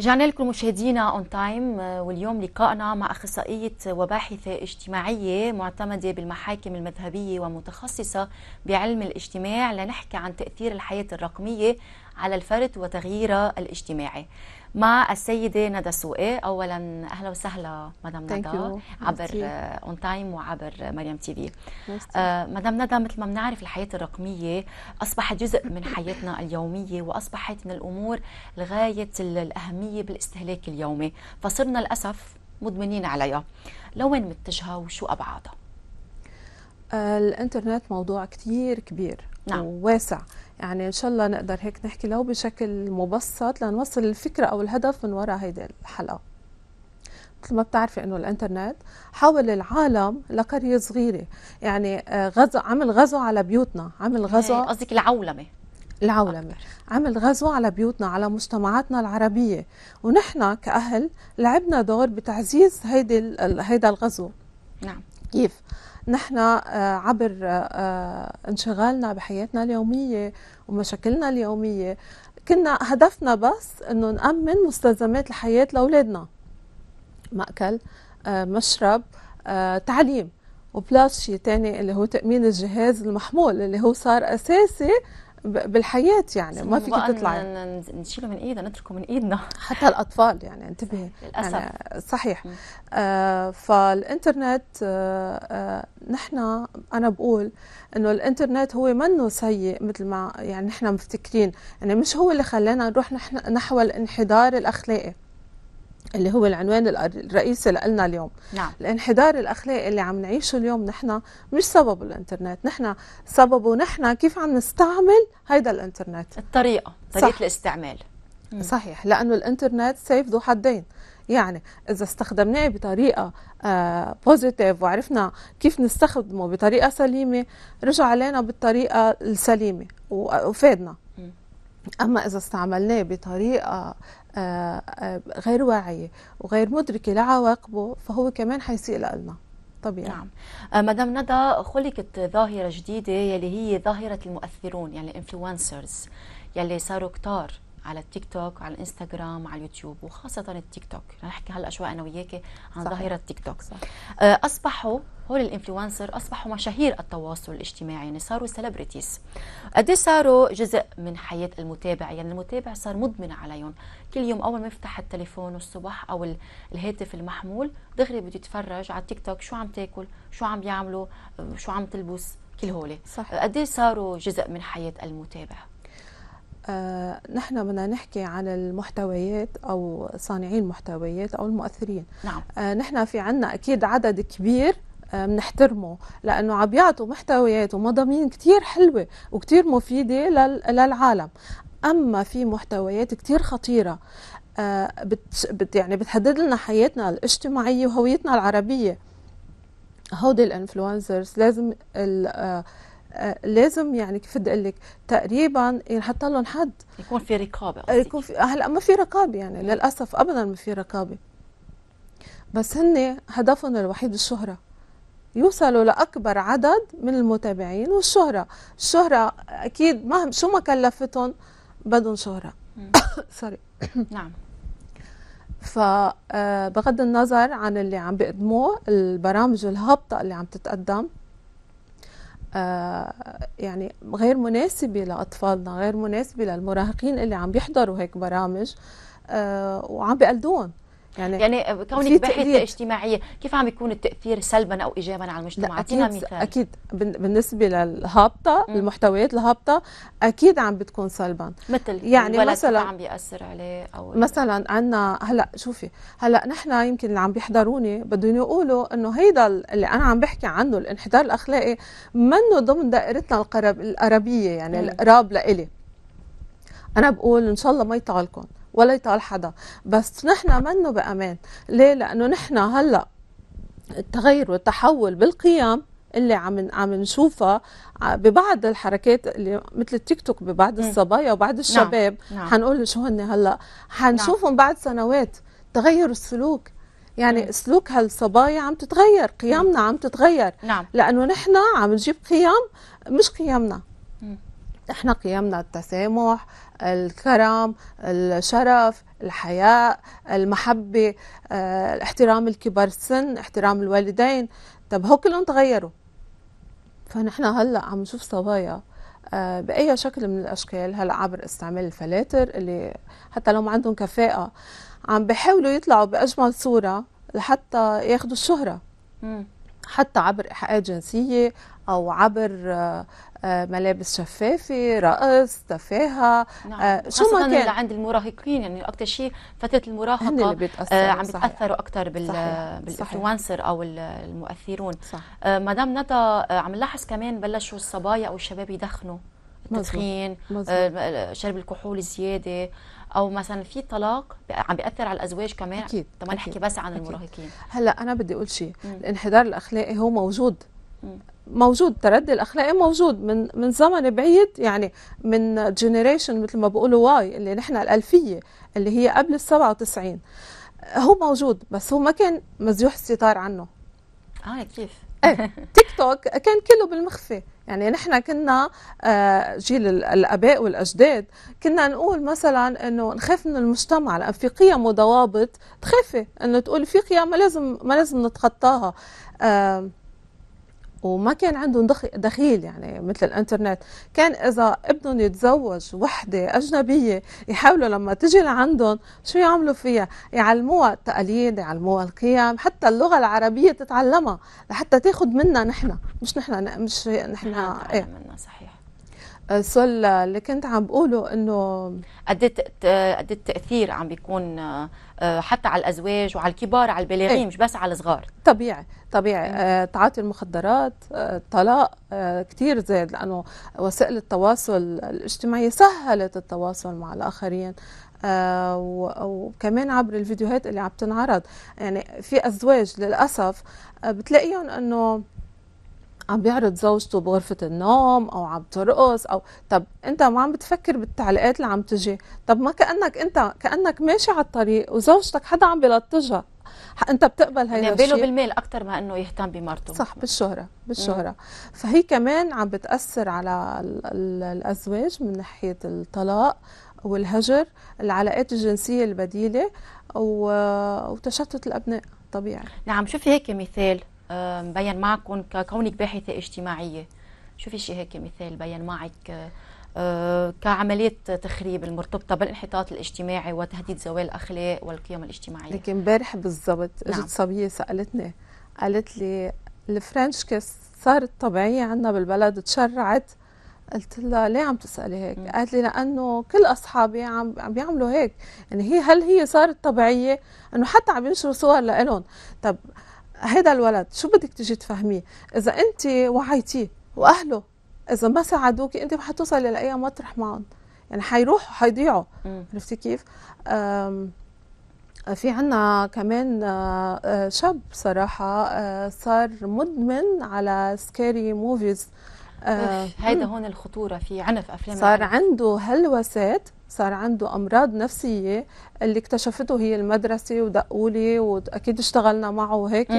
رجعنا لكم مشاهدينا اون آه، تايم واليوم لقائنا مع اخصائيه وباحثه اجتماعيه معتمده بالمحاكم المذهبيه ومتخصصه بعلم الاجتماع لنحكي عن تاثير الحياه الرقميه على الفرد وتغييره الاجتماعي. مع السيده ندى سوقي اولا اهلا وسهلا مدام ندى عبر اون تايم وعبر مريم تي في آه، مدام ندى مثل ما بنعرف الحياه الرقميه اصبحت جزء من حياتنا اليوميه واصبحت من الامور لغايه الاهميه بالاستهلاك اليومي فصرنا للاسف مدمنين عليها لوين متجهه وشو ابعادها آه، الانترنت موضوع كتير كبير نعم. وواسع يعني ان شاء الله نقدر هيك نحكي لو بشكل مبسط لنوصل الفكره او الهدف من وراء هيدي الحلقه مثل ما بتعرفي انه الانترنت حول العالم لقريه صغيره يعني آه، غزو عمل غزو على بيوتنا عمل غزو إيه، قصدك العولمه العولمة عمل غزو على بيوتنا على مجتمعاتنا العربية ونحن كأهل لعبنا دور بتعزيز هيدي هيدا الغزو نعم كيف نحن آه، عبر آه، آه، انشغالنا بحياتنا اليومية ومشاكلنا اليومية كنا هدفنا بس انه نأمن مستلزمات الحياة لأولادنا مأكل مشرب تعليم وبلاس شيء تاني اللي هو تأمين الجهاز المحمول اللي هو صار أساسي بالحياه يعني ما فيك تطلعي نشيله من ايدنا نتركه من ايدنا حتى الاطفال يعني انتبهي للاسف يعني صحيح آه فالانترنت آه آه نحن انا بقول انه الانترنت هو منه سيء مثل ما يعني نحن مفتكرين يعني مش هو اللي خلانا نروح نحو الانحدار الاخلاقي اللي هو العنوان الرئيسي لنا اليوم نعم. الانحدار الاخلاقي اللي عم نعيشه اليوم نحن مش سببه الانترنت نحن سببه نحن كيف عم نستعمل هيدا الانترنت الطريقه طريقه صح. الاستعمال مم. صحيح لانه الانترنت سيف ذو حدين يعني اذا استخدمناه بطريقه آه بوزيتيف وعرفنا كيف نستخدمه بطريقه سليمه رجع علينا بالطريقه السليمه وفادنا أما إذا استعملناه بطريقة آه، آه، غير واعية وغير مدركة لعواقبه فهو كمان حيسيء لنا طبيعي نعم آه، مدام ندى خلقت ظاهرة جديدة يلي هي ظاهرة المؤثرون يعني الانفلونسرز يلي صاروا كتار على التيك توك على الانستغرام على اليوتيوب وخاصة التيك توك رح نحكي هلا شوي أنا وياك عن صحيح. ظاهرة التيك توك صح. أصبحوا هول الانفلونسر اصبحوا مشاهير التواصل الاجتماعي يعني صاروا سيلبرتيز قد صاروا جزء من حياه المتابع يعني المتابع صار مدمن عليهم كل يوم اول ما يفتح التليفون الصبح او الهاتف المحمول دغري بده يتفرج على التيك توك شو عم تاكل شو عم بيعملوا شو عم تلبس كل هول صح قد صاروا جزء من حياه المتابع آه، نحن بدنا نحكي عن المحتويات او صانعين المحتويات او المؤثرين نعم آه، نحن في عنا اكيد عدد كبير بنحترمه آه، لانه عم بيعطوا محتويات ومضامين كثير حلوه وكثير مفيده للعالم اما في محتويات كثير خطيره آه، بت يعني بتحدد لنا حياتنا الاجتماعيه وهويتنا العربيه هودي الانفلونسرز لازم آه، لازم يعني كيف بدي اقول لك تقريبا ينحط يعني لهم حد يكون في رقابه يكون في هلا ما في رقابه يعني للاسف ابدا ما في رقابه بس هن هدفهم الوحيد الشهره يوصلوا لأكبر عدد من المتابعين والشهرة الشهرة أكيد مهم شو ما كلفتهم بدهم شهرة سوري نعم فبغض آه، النظر عن اللي عم بيقدموه البرامج الهابطة اللي عم تتقدم آه، يعني غير مناسبة لأطفالنا غير مناسبة للمراهقين اللي عم بيحضروا هيك برامج آه، وعم بيقلدوهم يعني يعني كونك باحثه اجتماعيه كيف عم يكون التاثير سلبا او ايجابا على المجتمع اعطينا مثال اكيد بالنسبه للهابطه مم. المحتويات الهابطه اكيد عم بتكون سلبا مثل يعني مثلا عم بياثر عليه او مثلا عندنا هلا شوفي هلا نحن يمكن اللي عم بيحضروني بدهم يقولوا انه هيدا اللي انا عم بحكي عنه الانحدار الاخلاقي منه ضمن دائرتنا القرب القربيه يعني القراب لإلي انا بقول ان شاء الله ما يطالكم ولا يطال حدا بس نحن منه بامان ليه لانه نحن هلا التغير والتحول بالقيم اللي عم عم نشوفها ببعض الحركات اللي مثل التيك توك ببعض الصبايا وبعض نعم، الشباب نعم. نعم. حنقول شو هن هلا حنشوفهم نعم. بعد سنوات تغير السلوك يعني مم. سلوك هالصبايا عم تتغير قيمنا مم. عم تتغير نعم. لانه نحن عم نجيب قيم مش قيمنا احنا قيمنا التسامح الكرم الشرف الحياء المحبة آه، احترام الكبار السن احترام الوالدين طب هو كلهم تغيروا فنحن هلأ عم نشوف صبايا آه، بأي شكل من الأشكال هلأ عبر استعمال الفلاتر اللي حتى لو ما عندهم كفاءة عم بيحاولوا يطلعوا بأجمل صورة لحتى ياخدوا الشهرة حتى عبر إيحاءات جنسية أو عبر آه، آه، ملابس شفافة رقص تفاهة نعم. آه، شو ما كان اللي عند المراهقين يعني أكثر شيء فترة المراهقة اللي بيتأثر عم بيتأثروا أكثر بالإنفلونسر أو المؤثرون صح. مدام ندى عم نلاحظ كمان بلشوا الصبايا أو الشباب يدخنوا التدخين آه، آه، شرب الكحول زياده او مثلا في طلاق عم بياثر على الازواج كمان اكيد طب ما نحكي بس عن أكيد. المراهقين هلا انا بدي اقول شيء الانحدار الاخلاقي هو موجود مم. موجود التردي الاخلاقي موجود من من زمن بعيد يعني من جنريشن مثل ما بيقولوا واي اللي نحن الالفيه اللي هي قبل ال 97 هو موجود بس هو ما كان مزيوح الستار عنه اه كيف ايه تيك توك كان كله بالمخفي يعني نحن كنا آه، جيل الاباء والاجداد كنا نقول مثلا انه نخاف من المجتمع لان في قيم وضوابط تخافي انه تقول في قيم ما لازم ما لازم نتخطاها وما كان عندهم دخيل يعني مثل الانترنت كان اذا ابنهم يتزوج وحده اجنبيه يحاولوا لما تجي لعندهم شو يعملوا فيها يعلموها التقاليد يعلموها القيم حتى اللغه العربيه تتعلمها لحتى تاخذ منا نحن مش نحن مش نحن ايه السؤال اللي كنت عم بقوله انه قد إيه قد إيه التاثير عم بيكون آه، آه، حتى على الازواج وعلى الكبار على البالغين ايه؟ مش بس على الصغار طبيعي طبيعي ايه؟ آه، تعاطي المخدرات الطلاق كثير زاد لانه وسائل التواصل الاجتماعي سهلت التواصل مع الاخرين وكمان عبر الفيديوهات اللي عم تنعرض يعني في ازواج للاسف بتلاقيهم انه عم بيعرض زوجته بغرفة النوم أو عم ترقص أو طب أنت ما عم بتفكر بالتعليقات اللي عم تجي طب ما كأنك أنت كأنك ماشي على الطريق وزوجتك حدا عم بلطجها انت بتقبل هيدا يعني الشيء باله بالمال اكثر ما انه يهتم بمرته صح بالشهره بالشهره مم. فهي كمان عم بتاثر على الازواج من ناحيه الطلاق والهجر العلاقات الجنسيه البديله وتشتت الابناء طبيعي نعم شوفي هيك مثال بين معكم ككونك باحثة اجتماعية شو في شيء هيك مثال بين معك أه، كعمليات تخريب المرتبطه بالانحطاط الاجتماعي وتهديد زوال الاخلاق والقيم الاجتماعيه لكن امبارح بالضبط اجت نعم. صبيه سالتني قالت لي الفرنش كيس صارت طبيعيه عندنا بالبلد تشرعت قلت لها ليه عم تسالي هيك؟ م. قالت لي لانه كل اصحابي عم عم بيعملوا هيك، يعني هي هل هي صارت طبيعيه؟ انه حتى عم ينشروا صور لإلهم، طب هيدا الولد شو بدك تجي تفهميه اذا انت وعيتيه واهله اذا ما ساعدوكي انت ما حتوصلي لاي مطرح معهم يعني حيروحوا حيضيعوا عرفتي كيف؟ في عنا كمان آه، آه، شاب صراحة آه، صار مدمن على سكاري موفيز آه، هيدا هون الخطوره في عنف افلام صار العنف. عنده هلوسات صار عنده امراض نفسيه اللي اكتشفته هي المدرسه ودقوا لي واكيد اشتغلنا معه وهيك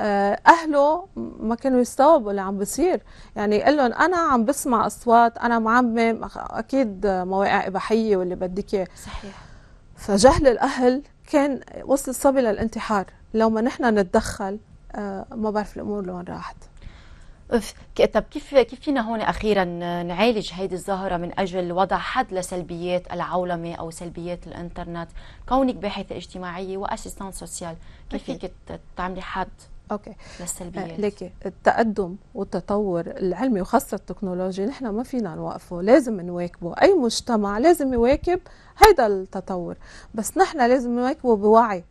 آه، اهله ما كانوا يستوعبوا اللي عم بصير يعني قال لهم انا عم بسمع اصوات انا معمم اكيد مواقع اباحيه واللي بدك اياه صحيح فجهل الاهل كان وصل الصبي للانتحار لو ما نحن نتدخل آه، ما بعرف الامور لوين راحت طب كيف كيف فينا هون اخيرا نعالج هيدي الظاهره من اجل وضع حد لسلبيات العولمه او سلبيات الانترنت كونك باحثه اجتماعيه واسيستان سوسيال كيف فيك تعملي حد اوكي للسلبيات آه، ليكي التقدم والتطور العلمي وخاصه التكنولوجي نحن ما فينا نوقفه لازم نواكبه اي مجتمع لازم يواكب هذا التطور بس نحن لازم نواكبه بوعي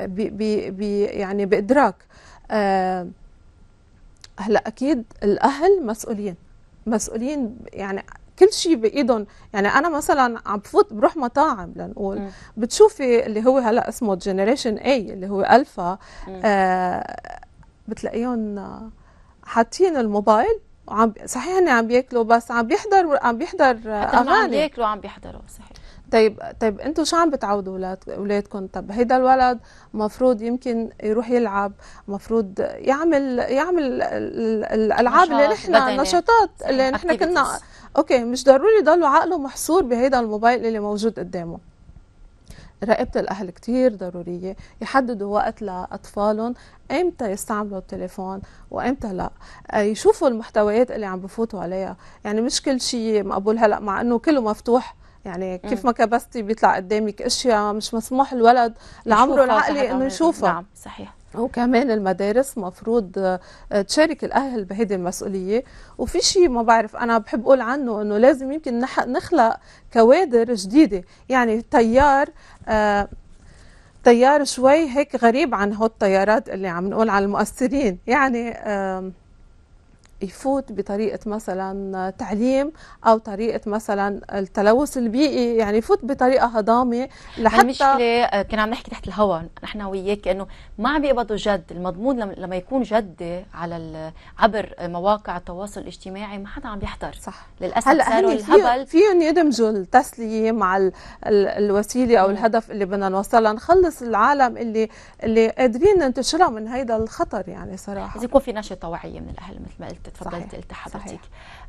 بي آه، بي يعني بادراك آه هلا اكيد الاهل مسؤولين مسؤولين يعني كل شيء بايدهم يعني انا مثلا عم بفوت بروح مطاعم لنقول م. بتشوفي اللي هو هلا اسمه جنريشن اي اللي هو الفا آه بتلاقيهم حاطين الموبايل وعم صحيح انه عم بياكلوا بس عم بيحضر عم بيحضر اغاني عم بياكلوا عم بيحضروا صحيح طيب طيب انتم شو عم بتعودوا اولاد اولادكم طب هيدا الولد مفروض يمكن يروح يلعب مفروض يعمل يعمل الالعاب اللي نحن النشاطات اللي نحن كنا اوكي مش ضروري يضلوا عقله محصور بهيدا الموبايل اللي موجود قدامه رقبة الأهل كتير ضرورية يحددوا وقت لأطفالهم امتى يستعملوا التليفون وامتى لا آه، يشوفوا المحتويات اللي عم بفوتوا عليها يعني مش كل شيء مقبول هلا مع انه كله مفتوح يعني كيف ما كبستي بيطلع قدامك اشياء مش مسموح الولد لعمره العقلي انه نعم، يشوفها نعم صحيح وكمان المدارس مفروض آه، تشارك الاهل بهذه المسؤوليه وفي شيء ما بعرف انا بحب اقول عنه انه لازم يمكن نخلق كوادر جديده يعني تيار آه تيار شوي هيك غريب عن هو التيارات اللي عم نقول عن المؤثرين يعني آه يفوت بطريقه مثلا تعليم او طريقه مثلا التلوث البيئي يعني يفوت بطريقه هضامه لحتى المشكله آه، كنا عم نحكي تحت الهواء نحن وياك انه ما عم بيقبضوا جد المضمون لما يكون جدي على عبر مواقع التواصل الاجتماعي ما حدا عم بيحضر صح للاسف هلا صاروا الهبل فيهم يدمجوا التسليه مع ال ال الوسيله او الهدف اللي بدنا نوصلها نخلص العالم اللي اللي قادرين ننتشرها من هيدا الخطر يعني صراحه اذا يكون في نشره توعيه من الاهل مثل ما قلت تفضلت قلت حضرتك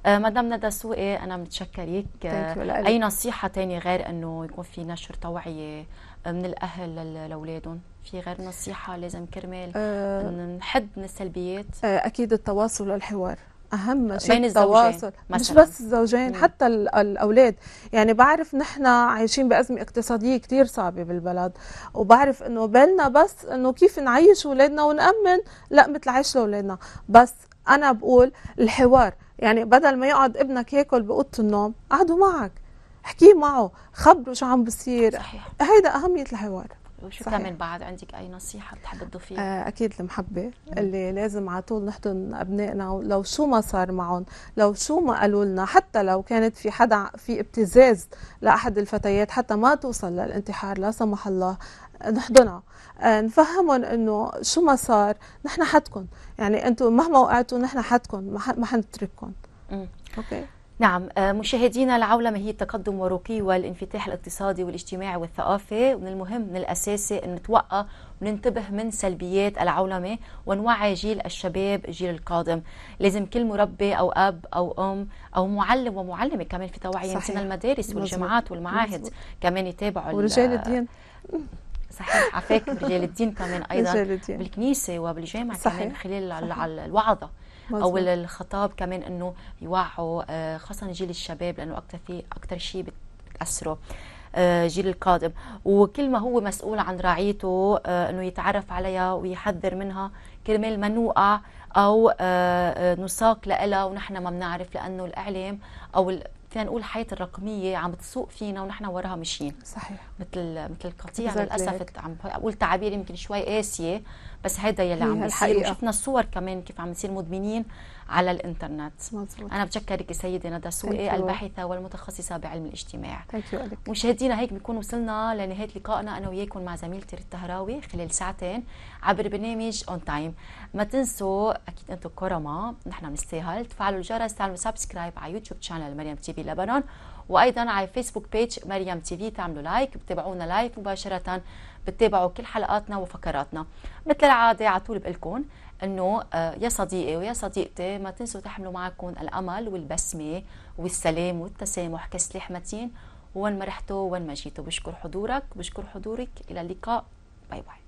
مدام ندى سوقي انا متشكريك آه، اي نصيحه ثانيه غير انه يكون في نشر توعيه آه، من الاهل لاولادهم في غير نصيحه لازم كرمال أه نحد من السلبيات آه، اكيد التواصل والحوار اهم شيء التواصل التواصل مش بس الزوجين مم. حتى الاولاد يعني بعرف نحن عايشين بازمه اقتصاديه كثير صعبه بالبلد وبعرف انه بالنا بس انه كيف نعيش اولادنا ونامن لا مثل عيش لاولادنا بس انا بقول الحوار يعني بدل ما يقعد ابنك ياكل باوضه النوم قعدوا معك احكيه معه خبره شو عم بصير هيدا اهميه الحوار وشو صحيح. كمان بعد عندك اي نصيحه بتحب تضيفيها؟ آه، اكيد المحبه اللي لازم على طول نحضن ابنائنا لو شو ما صار معهم، لو شو ما قالوا لنا حتى لو كانت في حدا في ابتزاز لاحد الفتيات حتى ما توصل للانتحار لا سمح الله نحضنها آه، نفهمهم انه شو ما صار نحن حدكم يعني انتم مهما وقعتوا نحن حدكم ما حنترككم اوكي نعم آه، مشاهدينا العولمة هي التقدم ورقي والانفتاح الاقتصادي والاجتماعي والثقافي ومن المهم من الأساسي أن نتوقع وننتبه من سلبيات العولمة ونوعي جيل الشباب الجيل القادم لازم كل مربي أو أب أو أم أو معلم ومعلمة كمان في توعية صحيح. المدارس والجامعات والمعاهد مزبوط. كمان يتابعوا ورجال الدين صحيح عفاك رجال الدين كمان أيضا الدين. بالكنيسة وبالجامعة صحيح. كمان خلال الوعظة مزبوط. او الخطاب كمان انه يوعوا آه، خاصه جيل الشباب لانه اكثر في اكثر شيء بتاثره آه، جيل القادم وكل ما هو مسؤول عن رعيته آه، انه يتعرف عليها ويحذر منها كرمال ما نوقع او آه، آه، نساق لها ونحن ما بنعرف لانه الاعلام او فينا نقول الحياه الرقميه عم تسوق فينا ونحن وراها ماشيين صحيح مثل مثل القطيع للاسف عم بقول تعابير يمكن شوي قاسيه بس هيدا يلي عم بيصير شفنا الصور كمان كيف عم بيصير مدمنين على الانترنت مزبوط. انا بتشكرك سيده ندى سوقي الباحثه والمتخصصه بعلم الاجتماع مشاهدينا هيك بنكون وصلنا لنهايه لقائنا انا وياكم مع زميلتي الطهراوي التهراوي خلال ساعتين عبر برنامج اون تايم ما تنسوا اكيد انتم كرما نحن بنستاهل تفعلوا الجرس تعملوا سبسكرايب على يوتيوب شانل مريم تي في لبنان وايضا على فيسبوك بيج مريم تي في تعملوا لايك بتابعونا لايف مباشره بتتابعوا كل حلقاتنا وفقراتنا مثل العاده على طول بقول انه آه، يا صديقي ويا صديقتي ما تنسوا تحملوا معكم الامل والبسمه والسلام والتسامح كسلاح متين وين ما رحتوا وين ما جيتوا بشكر حضورك بشكر حضورك الى اللقاء باي باي